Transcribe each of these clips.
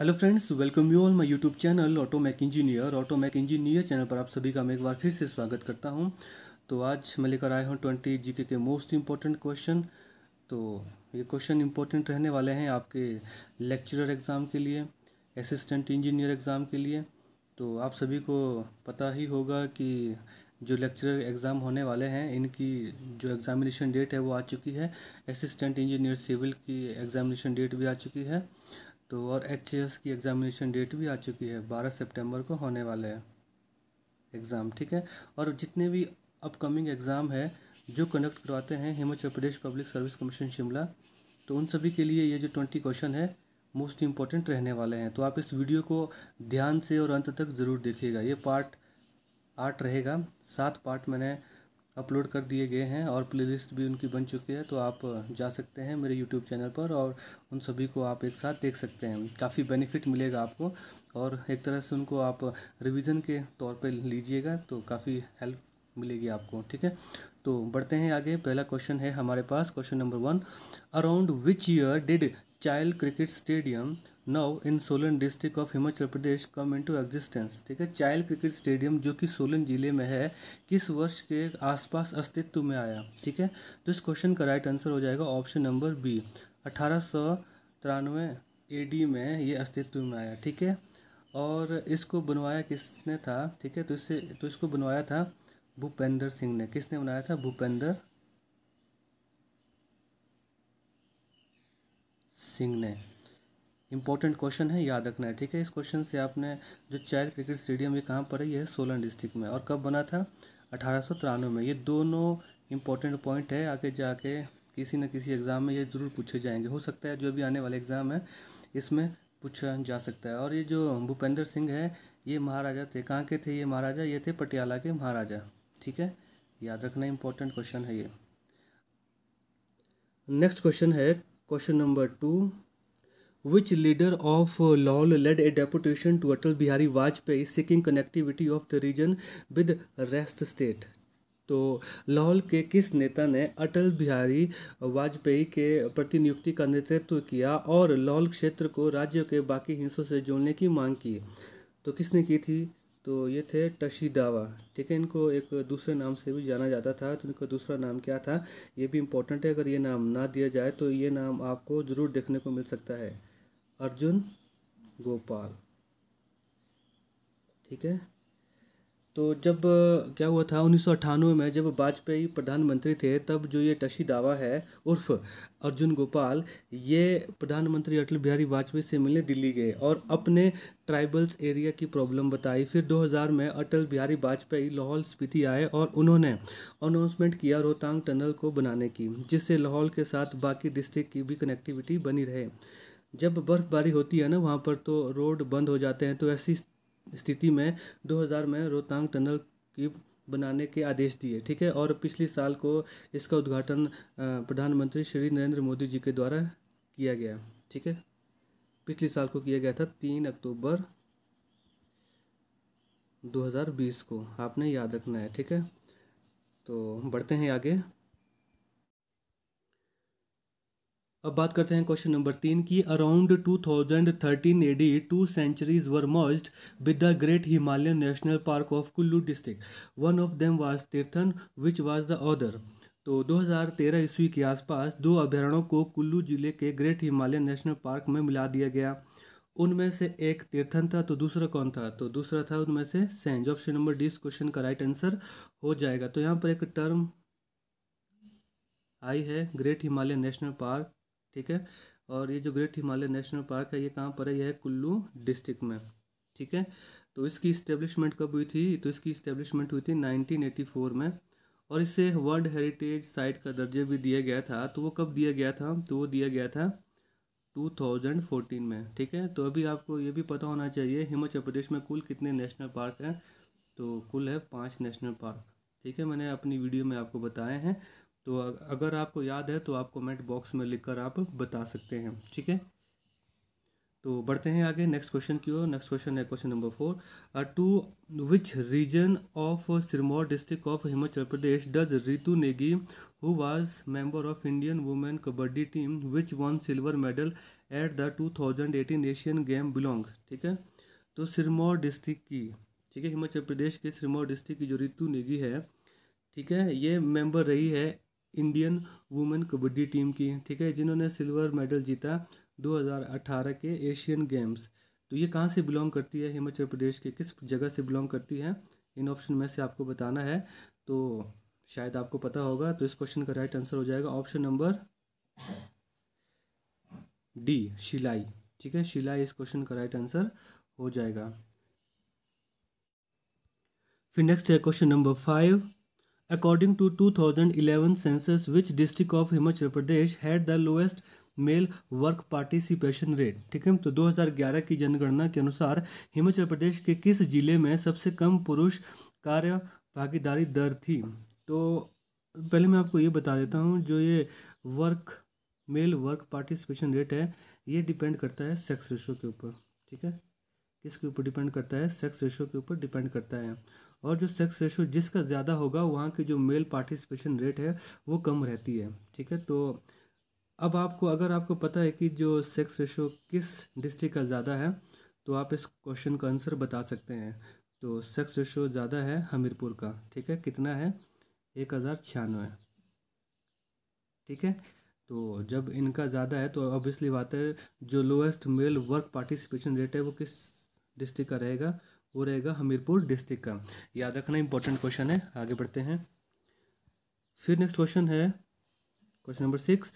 Hello friends welcome you all my YouTube channel auto mech engineer auto mech engineer channel पर आप सभी का मैं एक बार फिर से स्वागत करता हूं तो आज मैं लेकर आया हूं ट्वेंटी जी के मोस्ट इंपॉर्टेंट क्वेश्चन तो ये क्वेश्चन इम्पोर्टेंट रहने वाले हैं आपके लेक्चरर एग्ज़ाम के लिए असिस्टेंट इंजीनियर एग्ज़ाम के लिए तो आप सभी को पता ही होगा कि जो लेक्चरर एग्ज़ाम होने वाले हैं इनकी जो एग्ज़ामिनेशन डेट है वो आ चुकी है असिस्टेंट इंजीनियर सिविल की एग्ज़ामिनेशन डेट भी आ चुकी है तो और एच की एग्ज़ामिनेशन डेट भी आ चुकी है बारह सितंबर को होने वाला है एग्ज़ाम ठीक है और जितने भी अपकमिंग एग्ज़ाम है जो कंडक्ट करवाते हैं Himachal Pradesh public service commission Shimla तो उन सभी के लिए ये जो ट्वेंटी क्वेश्चन है मोस्ट इम्पॉर्टेंट रहने वाले हैं तो आप इस वीडियो को ध्यान से और अंत तक ज़रूर देखिएगा ये पार्ट आठ रहेगा सात पार्ट मैंने अपलोड कर दिए गए हैं और प्लेलिस्ट भी उनकी बन चुकी है तो आप जा सकते हैं मेरे यूट्यूब चैनल पर और उन सभी को आप एक साथ देख सकते हैं काफ़ी बेनिफिट मिलेगा आपको और एक तरह से उनको आप रिवीजन के तौर पर लीजिएगा तो काफ़ी हेल्प मिलेगी आपको ठीक है तो बढ़ते हैं आगे पहला क्वेश्चन है हमारे पास question number one around which year did Chail cricket stadium now in Solan district of Himachal Pradesh come into existence ठीक है चाइल्ड क्रिकेट स्टेडियम जो कि सोलन जिले में है किस वर्ष के आसपास अस्तित्व में आया ठीक है तो इस क्वेश्चन का राइट आंसर हो जाएगा ऑप्शन नंबर बी अठारह सौ तिरानवे ए डी में ये अस्तित्व में आया ठीक है और इसको बनवाया किसने था ठीक है तो इसे तो इसको बनवाया था भूपेंद्र सिंह ने किसने बनाया था भूपेंद्र सिंह ने इंपॉर्टेंट क्वेश्चन है याद रखना है ठीक है इस क्वेश्चन से आपने जो चाइल्ड क्रिकेट स्टेडियम ये कहाँ पर है ये सोलन डिस्ट्रिक्ट में और कब बना था अठारह में ये दोनों इंपॉर्टेंट पॉइंट है आगे जाके किसी न किसी एग्ज़ाम में ये ज़रूर पूछे जाएंगे हो सकता है जो भी आने वाले एग्ज़ाम है इसमें पूछा जा सकता है और ये जो भूपेंद्र सिंह है ये महाराजा थे कहाँ के थे ये महाराजा ये थे पटियाला के महाराजा ठीक है याद रखना इंपॉर्टेंट क्वेश्चन है ये नेक्स्ट क्वेश्चन है question number two Which leader of uh, LOL led a deputation to Atal Bihari Vajpayee seeking connectivity of the region with rest state? तो लाहौल के किस नेता ने अटल बिहारी वाजपेयी के प्रतिनियुक्ति का नेतृत्व किया और लाहौल क्षेत्र को राज्य के बाकी हिस्सों से जोड़ने की मांग की तो किसने की थी तो ये थे टशी दावा ठीक है इनको एक दूसरे नाम से भी जाना जाता था तो इनका दूसरा नाम क्या था ये भी इम्पोर्टेंट है अगर ये नाम ना दिया जाए तो ये नाम आपको ज़रूर देखने को मिल सकता है अर्जुन गोपाल ठीक है तो जब क्या हुआ था उन्नीस में जब वाजपेयी प्रधानमंत्री थे तब जो ये टशी दावा है उर्फ अर्जुन गोपाल ये प्रधानमंत्री अटल बिहारी वाजपेयी से मिलने दिल्ली गए और अपने ट्राइबल्स एरिया की प्रॉब्लम बताई फिर 2000 में अटल बिहारी वाजपेयी लाहौल स्पीति आए और उन्होंने अनाउंसमेंट किया रोहतांग टनल को बनाने की जिससे लाहौल के साथ बाकी डिस्ट्रिक्ट की भी कनेक्टिविटी बनी रहे जब बर्फ़बारी होती है ना वहाँ पर तो रोड बंद हो जाते हैं तो ऐसी स्थिति में 2000 में रोहतांग टनल की बनाने के आदेश दिए ठीक है और पिछले साल को इसका उद्घाटन प्रधानमंत्री श्री नरेंद्र मोदी जी के द्वारा किया गया ठीक है पिछले साल को किया गया था तीन अक्टूबर 2020 को आपने याद रखना है ठीक है तो बढ़ते हैं आगे अब बात करते हैं क्वेश्चन नंबर तीन की around 2013 AD two centuries were merged with the Great Himalayan National Park of Kullu district one of them was Tirthan which was the other तो 2013 ईस्वी के आसपास दो अभ्यारणों को कुल्लू जिले के ग्रेट हिमालयन नेशनल पार्क में मिला दिया गया उनमें से एक तीर्थन था तो दूसरा कौन था तो दूसरा था उनमें से सेंज ऑप्शन नंबर डी इस क्वेश्चन का राइट आंसर हो जाएगा तो यहाँ पर एक टर्म आई है ग्रेट हिमालयन नेशनल पार्क ठीक है और ये जो ग्रेट हिमालय नेशनल पार्क है ये कहाँ पर है यह है कुल्लू डिस्ट्रिक्ट में ठीक है तो इसकी इस्टेब्लिशमेंट कब हुई थी तो इसकी इस्टेब्लिशमेंट हुई थी 1984 में और इसे वर्ल्ड हेरिटेज साइट का दर्जा भी दिया गया था तो वो कब दिया गया था तो वो दिया गया था 2014 में ठीक है तो अभी आपको ये भी पता होना चाहिए हिमाचल प्रदेश में कुल कितने नेशनल पार्क हैं तो कुल है पाँच नेशनल पार्क ठीक है मैंने अपनी वीडियो में आपको बताए हैं तो अगर आपको याद है तो आप कमेंट बॉक्स में लिखकर आप बता सकते हैं ठीक है तो बढ़ते हैं आगे नेक्स्ट क्वेश्चन की ओर नेक्स्ट क्वेश्चन है question number four to which region of Sirmaur district of Himachal Pradesh does Ritu Negi who was member of Indian women kabaddi team which won silver medal at the eighteen Asian game belong ठीक है तो Sirmaur district की ठीक है हिमाचल प्रदेश के सिरमौर डिस्ट्रिक्ट की जो रितु नेगी है ठीक है ये मेंबर रही है इंडियन वुमेन कबड्डी टीम की ठीक है जिन्होंने सिल्वर मेडल जीता 2018 के एशियन गेम्स तो ये कहाँ से बिलोंग करती है हिमाचल प्रदेश के किस जगह से बिलोंग करती है इन ऑप्शन में से आपको बताना है तो शायद आपको पता होगा तो इस क्वेश्चन का राइट आंसर हो जाएगा ऑप्शन नंबर डी शिलाई ठीक है शिलाई इस क्वेश्चन का राइट आंसर हो जाएगा फिर नेक्स्ट है question number five According to 2011 census, which district of Himachal Pradesh had the lowest male work participation rate ठीक है तो 2011 की जनगणना के अनुसार हिमाचल प्रदेश के किस जिले में सबसे कम पुरुष कार्य भागीदारी दर थी तो पहले मैं आपको ये बता देता हूँ जो ये work male work participation rate है ये डिपेंड करता है सेक्स रेशो के ऊपर ठीक है किसके ऊपर डिपेंड करता है सेक्स रेशो के ऊपर डिपेंड करता है और जो सेक्स रेशो जिसका ज़्यादा होगा वहाँ की जो मेल पार्टिसिपेशन रेट है वो कम रहती है ठीक है तो अब आपको अगर आपको पता है कि जो सेक्स रेशो किस डिस्ट्रिक्ट का ज़्यादा है तो आप इस क्वेश्चन का आंसर बता सकते हैं तो सेक्स रेशो ज़्यादा है हमीरपुर का ठीक है कितना है एक हज़ार छियानवे ठीक है तो जब इनका ज़्यादा है तो ऑब्वियसली बात है जो lowest male work participation rate है वो किस डिस्ट्रिक्ट का रहेगा वो रहेगा हमीरपुर डिस्ट्रिक्ट का याद रखना इंपॉर्टेंट क्वेश्चन है आगे बढ़ते हैं फिर नेक्स्ट क्वेश्चन है question number six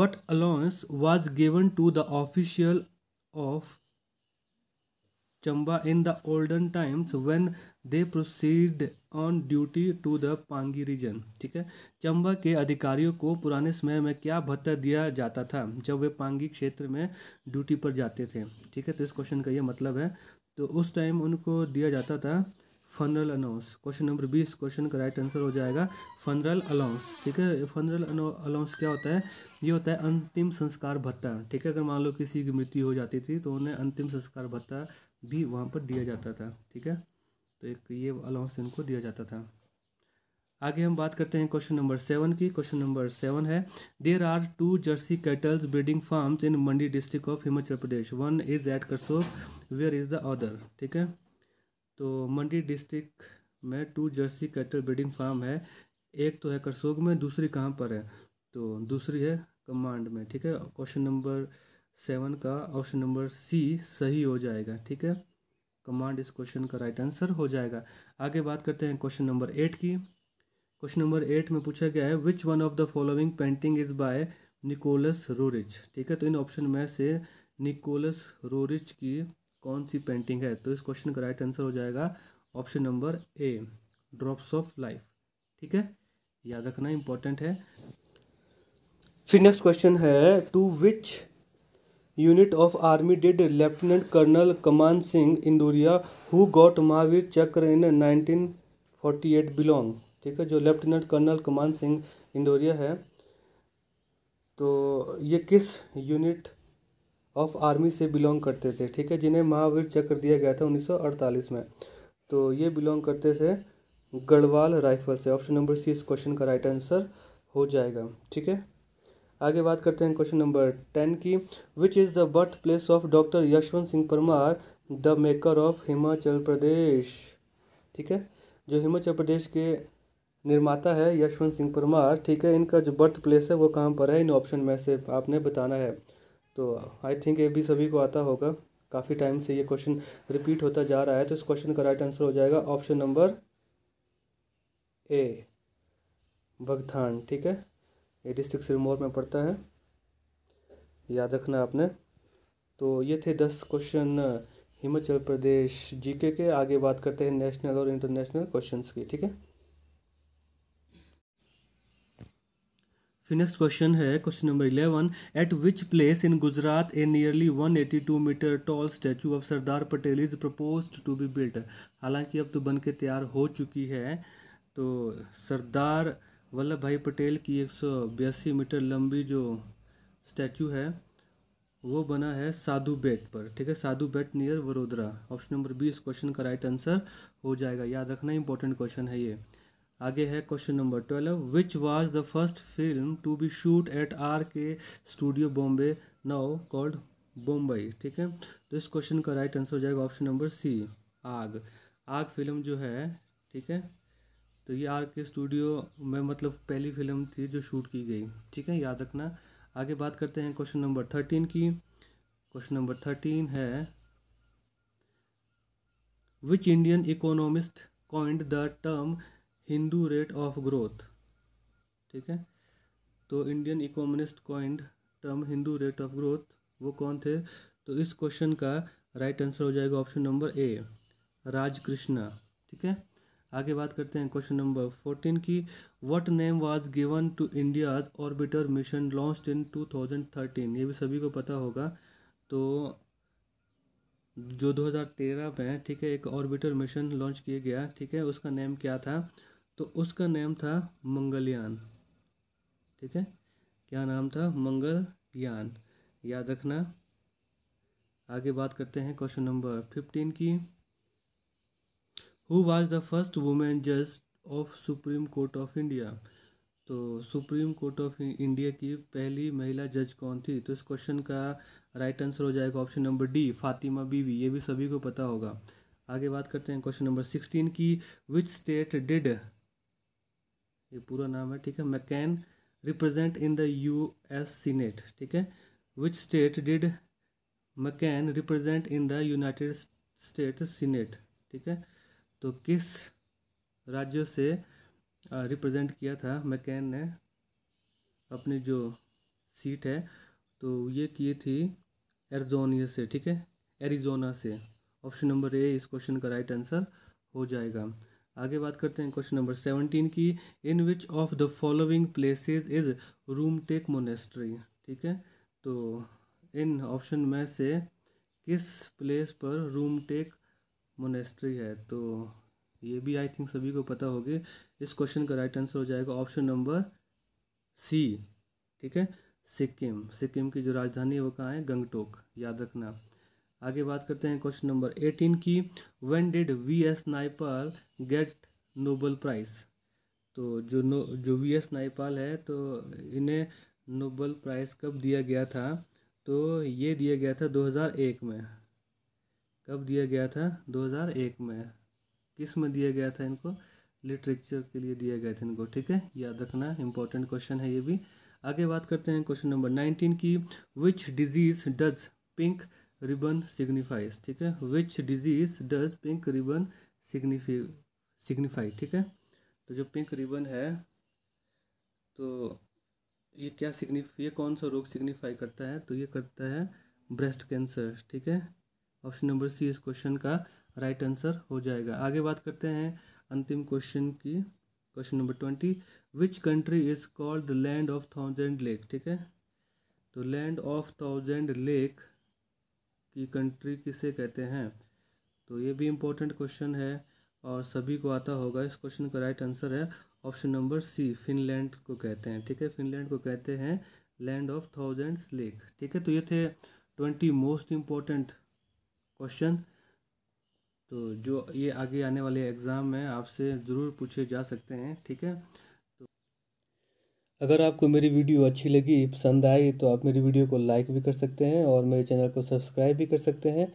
what allowance was given to the official of Chamba in the olden times when they proceed on duty to the Pangi region ठीक है चंबा के अधिकारियों को पुराने समय में क्या भत्ता दिया जाता था जब वे पांगी क्षेत्र में ड्यूटी पर जाते थे ठीक है तो इस क्वेश्चन का ये मतलब है तो उस टाइम उनको दिया जाता था फनरल अनाउंस क्वेश्चन नंबर बीस क्वेश्चन का राइट आंसर हो जाएगा फनरल अलाउंस ठीक है फनरल अलाउंस क्या होता है ये होता है अंतिम संस्कार भत्ता ठीक है अगर मान लो किसी की मृत्यु हो जाती थी तो उन्हें अंतिम संस्कार भत्ता भी वहाँ पर दिया जाता था ठीक है तो एक ये अलाउंस इनको दिया जाता था आगे हम बात करते हैं क्वेश्चन नंबर सेवन की क्वेश्चन नंबर सेवन है there are two Jersey cattles breeding farms in Mandi district of Himachal Pradesh one is at Karsog where is the other ठीक है तो मंडी डिस्ट्रिक्ट में two Jersey cattle breeding farm है एक तो है करसोग में दूसरी कहाँ पर है तो दूसरी है कमांड में ठीक है क्वेश्चन नंबर सेवन का ऑप्शन नंबर सी सही हो जाएगा ठीक है कमांड इस क्वेश्चन का राइट आंसर हो जाएगा आगे बात करते हैं क्वेश्चन नंबर एट की क्वेश्चन नंबर एट में पूछा गया है which one of the following painting is by Nicholas Roerich ठीक है तो इन ऑप्शन में से निकोलस रोरिच की कौन सी पेंटिंग है तो इस क्वेश्चन का राइट आंसर हो जाएगा option number A drops of life ठीक है याद रखना इंपॉर्टेंट है फिर नेक्स्ट क्वेश्चन है to which unit of army did lieutenant colonel Kaman Singh Indoria who got Mahavir Chakra in nineteen forty eight belong ठीक है जो लेफ्टिनेंट कर्नल कुमान सिंह इंदौरिया है तो ये किस यूनिट ऑफ आर्मी से बिलोंग करते थे ठीक है जिन्हें महावीर चक्र दिया गया था 1948 में तो ये बिलोंग करते थे गढ़वाल राइफल से ऑप्शन नंबर सी इस क्वेश्चन का राइट आंसर हो जाएगा ठीक है आगे बात करते हैं क्वेश्चन नंबर टेन की which is the birth place of doctor Yashwant Singh Parmar the maker of Himachal Pradesh ठीक है जो हिमाचल प्रदेश के निर्माता है यशवंत सिंह परमार ठीक है इनका जो बर्थ प्लेस है वो कहाँ पर है इन ऑप्शन में से आपने बताना है तो आई थिंक ये भी सभी को आता होगा काफ़ी टाइम से ये क्वेश्चन रिपीट होता जा रहा है तो इस क्वेश्चन का राइट आंसर हो जाएगा ऑप्शन नंबर ए भगथान ठीक है ये डिस्ट्रिक्ट सिरमौर में पड़ता है याद रखना आपने तो ये थे दस क्वेश्चन हिमाचल प्रदेश जीके के आगे बात करते हैं नेशनल और इंटरनेशनल क्वेश्चंस की ठीक है फिर नेक्स्ट क्वेश्चन है question number eleven at which place in Gujarat a nearly two metre tall statue of Sardar Patel is propose to be built हालांकि अब तो बन के तैयार हो चुकी है तो सरदार वल्लभ भाई पटेल की एक सौ बयासी मीटर लंबी जो स्टैचू है वो बना है साधु बेट पर ठीक है Sadhu Bet near Vadodara option number B इस क्वेश्चन का राइट आंसर हो जाएगा याद रखना इंपॉर्टेंट क्वेश्चन है ये आगे है question number twelve which was the first film to be shot at R K studio Bombay now called Bambai ठीक है तो इस क्वेश्चन का राइट आंसर हो जाएगा ऑप्शन नंबर सी आग आग फिल्म जो है ठीक है तो ये आर के स्टूडियो में मतलब पहली फिल्म थी जो शूट की गई ठीक है याद रखना आगे बात करते हैं क्वेश्चन नंबर थर्टीन की क्वेश्चन नंबर थर्टीन है which Indian economist coined the term Hindu rate of growth ठीक है तो Indian economist coined term Hindu rate of growth वो कौन थे तो इस क्वेश्चन का राइट आंसर हो जाएगा ऑप्शन नंबर ए राजकृष्णा ठीक है आगे बात करते हैं क्वेश्चन नंबर फोर्टीन की what name was given to India's orbiter mission launch in two thousand thirteen ये भी सभी को पता होगा तो जो दो हजार तेरह में ठीक है एक ऑर्बिटर मिशन लॉन्च किया गया ठीक है उसका नेम क्या था तो उसका नाम था मंगलयान ठीक है क्या नाम था मंगलयान याद रखना आगे बात करते हैं क्वेश्चन नंबर फिफ्टीन की who was the first women जज of Supreme Court of India तो सुप्रीम कोर्ट ऑफ इंडिया की पहली महिला जज कौन थी तो इस क्वेश्चन का राइट आंसर हो जाएगा ऑप्शन नंबर डी फातिमा बीवी ये भी सभी को पता होगा आगे बात करते हैं क्वेश्चन नंबर सिक्सटीन की विच स्टेट डिड ये पूरा नाम है ठीक है McCain represent in the U S Senate ठीक है which state did McCain represent in the United State Senate ठीक है तो किस राज्य से रिप्रेजेंट किया था मकैन ने अपनी जो सीट है तो ये की थी एरिजोनिया से ठीक है एरिजोना से ऑप्शन नंबर ए इस क्वेश्चन का राइट आंसर हो जाएगा आगे बात करते हैं क्वेश्चन नंबर सेवनटीन की in which of the following places is Rumtek monastery ठीक है तो इन ऑप्शन में से किस प्लेस पर रूम टेक मोनेस्ट्री है तो ये भी आई थिंक सभी को पता होगी इस क्वेश्चन का राइट आंसर हो जाएगा ऑप्शन नंबर सी ठीक है सिक्किम सिक्किम की जो राजधानी है वो कहाँ है गंगटोक याद रखना आगे बात करते हैं क्वेश्चन नंबर एटीन की when did V S Naipaul get Nobel prize तो जो नो जो वी एस नाइपाल है तो इन्हें नोबल प्राइज़ कब दिया गया था तो ये दिया गया था 2001 में कब दिया गया था 2001 में किस में दिया गया था इनको लिटरेचर के लिए दिया गया था इनको ठीक है याद रखना इंपॉर्टेंट क्वेश्चन है ये भी आगे बात करते हैं क्वेश्चन नंबर नाइनटीन की which disease does pink ribbon signifies ठीक है which disease does pink ribbon signify signify ठीक है तो जो पिंक रिबन है तो ये क्या सिग्निफाई ये कौन सा रोग सिग्निफाई करता है तो ये करता है ब्रेस्ट कैंसर ठीक है ऑप्शन नंबर सी इस क्वेश्चन का राइट आंसर हो जाएगा आगे बात करते हैं अंतिम क्वेश्चन की question number twenty which country is called the land of thousand lake ठीक है तो लैंड ऑफ थाउजेंड लेक की कंट्री किसे कहते हैं तो ये भी इम्पोर्टेंट क्वेश्चन है और सभी को आता होगा इस क्वेश्चन का राइट आंसर है ऑप्शन नंबर सी फिनलैंड को कहते हैं ठीक है फिनलैंड को कहते हैं लैंड ऑफ थाउजेंड्स लेक ठीक है तो ये थे ट्वेंटी मोस्ट इम्पोर्टेंट क्वेश्चन तो जो ये आगे आने वाले एग्ज़ाम में आपसे ज़रूर पूछे जा सकते हैं ठीक है अगर आपको मेरी वीडियो अच्छी लगी पसंद आई तो आप मेरी वीडियो को लाइक भी कर सकते हैं और मेरे चैनल को सब्सक्राइब भी कर सकते हैं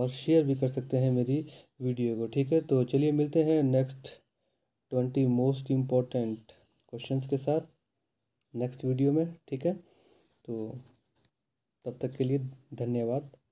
और शेयर भी कर सकते हैं मेरी वीडियो को ठीक है तो चलिए मिलते हैं next twenty most important questions के साथ नेक्स्ट वीडियो में ठीक है तो तब तक के लिए धन्यवाद